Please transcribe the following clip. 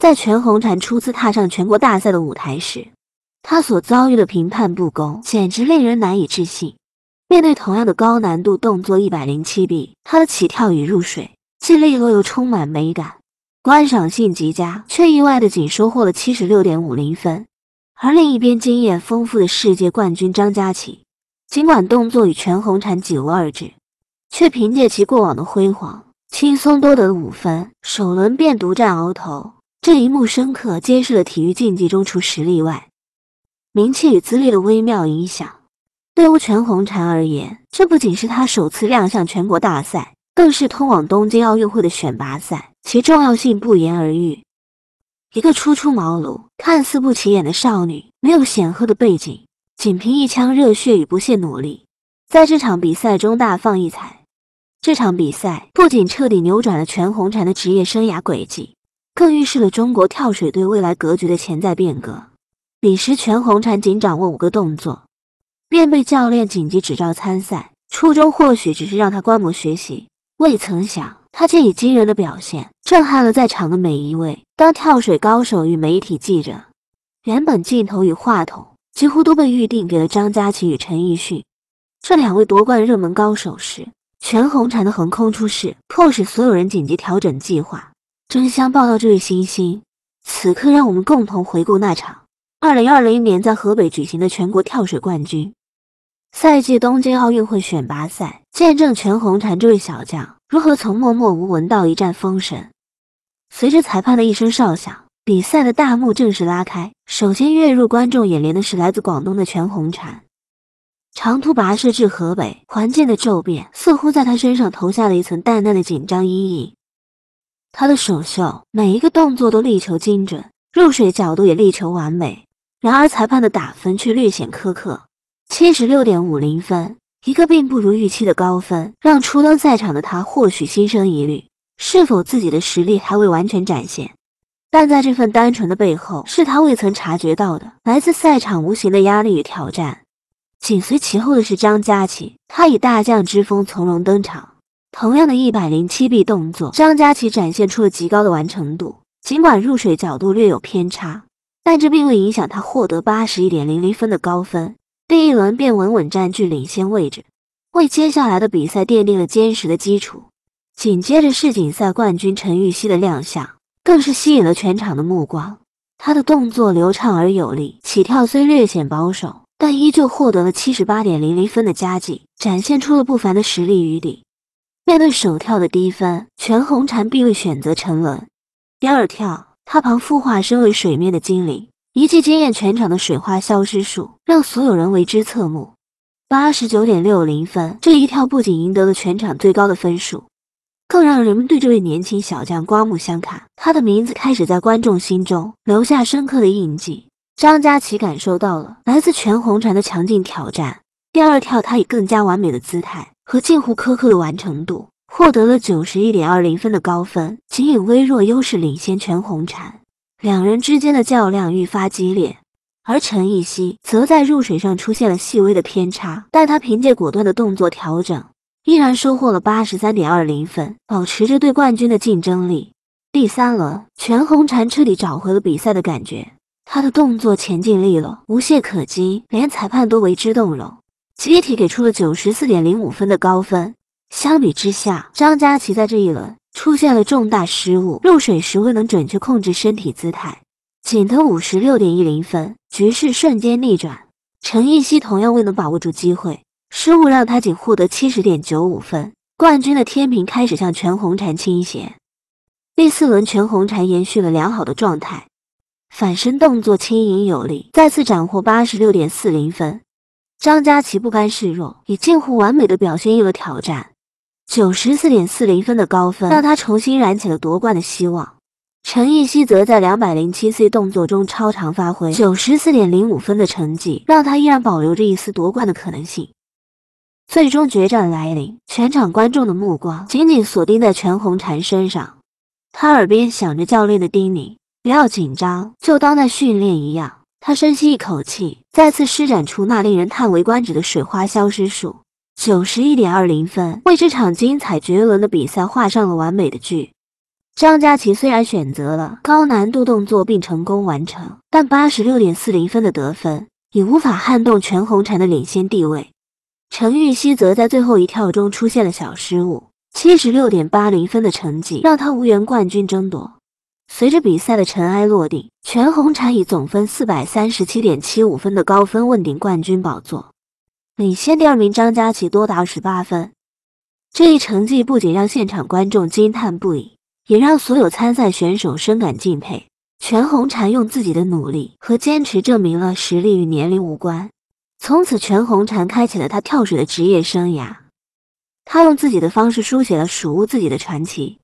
在全红婵初次踏上全国大赛的舞台时，她所遭遇的评判不公简直令人难以置信。面对同样的高难度动作一百零七 B，她的起跳与入水既利落又充满美感，观赏性极佳，却意外的仅收获了七十六点五零分。而另一边，经验丰富的世界冠军张家齐，尽管动作与全红婵几无二致，却凭借其过往的辉煌，轻松多得五分，首轮便独占鳌头。这一幕深刻揭示了体育竞技中除实力外，名气与资历的微妙影响。对吴全红婵而言，这不仅是她首次亮相全国大赛，更是通往东京奥运会的选拔赛，其重要性不言而喻。一个初出茅庐、看似不起眼的少女，没有显赫的背景，仅凭一腔热血与不懈努力，在这场比赛中大放异彩。这场比赛不仅彻底扭转了全红婵的职业生涯轨迹。更预示了中国跳水队未来格局的潜在变革。彼时，全红婵仅掌握五个动作，便被教练紧急指召参赛。初衷或许只是让他观摩学习，未曾想他却以惊人的表现震撼了在场的每一位。当跳水高手与媒体记者原本镜头与话筒几乎都被预定给了张家齐与陈奕迅这两位夺冠热门高手时，全红婵的横空出世迫使所有人紧急调整计划。真相报道，这位新星。此刻，让我们共同回顾那场2020年在河北举行的全国跳水冠军赛季东京奥运会选拔赛，见证全红婵这位小将如何从默默无闻到一战封神。随着裁判的一声哨响，比赛的大幕正式拉开。首先跃入观众眼帘的是来自广东的全红婵。长途跋涉至河北，环境的骤变似乎在他身上投下了一层淡淡的紧张阴影。他的首秀，每一个动作都力求精准，入水角度也力求完美。然而，裁判的打分却略显苛刻，七十六点五零分，一个并不如预期的高分，让初登赛场的他或许心生疑虑，是否自己的实力还未完全展现？但在这份单纯的背后，是他未曾察觉到的来自赛场无形的压力与挑战。紧随其后的是张佳琪，他以大将之风从容登场。同样的一百零七 B 动作，张佳琪展现出了极高的完成度。尽管入水角度略有偏差，但这并未影响他获得八十一点零零分的高分。第一轮便稳稳占据领先位置，为接下来的比赛奠定了坚实的基础。紧接着，世锦赛冠军陈芋汐的亮相更是吸引了全场的目光。她的动作流畅而有力，起跳虽略显保守，但依旧获得了七十八点零零分的佳绩，展现出了不凡的实力与底。面对首跳的低分，全红婵并未选择沉沦。第二跳，她旁孵化身为水面的精灵，一记惊艳全场的水花消失术，让所有人为之侧目。八十九点六零分，这一跳不仅赢得了全场最高的分数，更让人们对这位年轻小将刮目相看。他的名字开始在观众心中留下深刻的印记。张家齐感受到了来自全红婵的强劲挑战。第二跳，他以更加完美的姿态。和近乎苛刻的完成度，获得了九十一点二零分的高分，仅以微弱优势领先全红婵。两人之间的较量愈发激烈，而陈芋汐则在入水上出现了细微的偏差，但她凭借果断的动作调整，依然收获了八十三点二零分，保持着对冠军的竞争力。第三轮，全红婵彻底找回了比赛的感觉，她的动作前进利落，无懈可击，连裁判都为之动容。集体给出了九十四点零五分的高分。相比之下，张佳琪在这一轮出现了重大失误，入水时未能准确控制身体姿态，仅得五十六点一零分，局势瞬间逆转。陈艺汐同样未能把握住机会，失误让她仅获得七十点九五分，冠军的天平开始向全红婵倾斜。第四轮，全红婵延续了良好的状态，反身动作轻盈有力，再次斩获八十六点四零分。张佳琪不甘示弱，以近乎完美的表现应了挑战，九十四点四零分的高分让他重新燃起了夺冠的希望。陈芋汐则在两百零七 C 动作中超常发挥，九十四点零五分的成绩让他依然保留着一丝夺冠的可能性。最终决战来临，全场观众的目光紧紧锁定在全红婵身上。他耳边响着教练的叮咛：“不要紧张，就当在训练一样。”他深吸一口气，再次施展出那令人叹为观止的水花消失术，九十一点二零分，为这场精彩绝伦的比赛画上了完美的句。张佳琪虽然选择了高难度动作并成功完成，但八十六点四零分的得分已无法撼动全红婵的领先地位。陈芋汐则在最后一跳中出现了小失误，七十六点八零分的成绩让她无缘冠军争夺。随着比赛的尘埃落定，全红婵以总分四百三十七点七五分的高分问鼎冠军宝座，领先第二名张家齐多达十八分。这一成绩不仅让现场观众惊叹不已，也让所有参赛选手深感敬佩。全红婵用自己的努力和坚持证明了实力与年龄无关。从此，全红婵开启了他跳水的职业生涯，他用自己的方式书写了属于自己的传奇。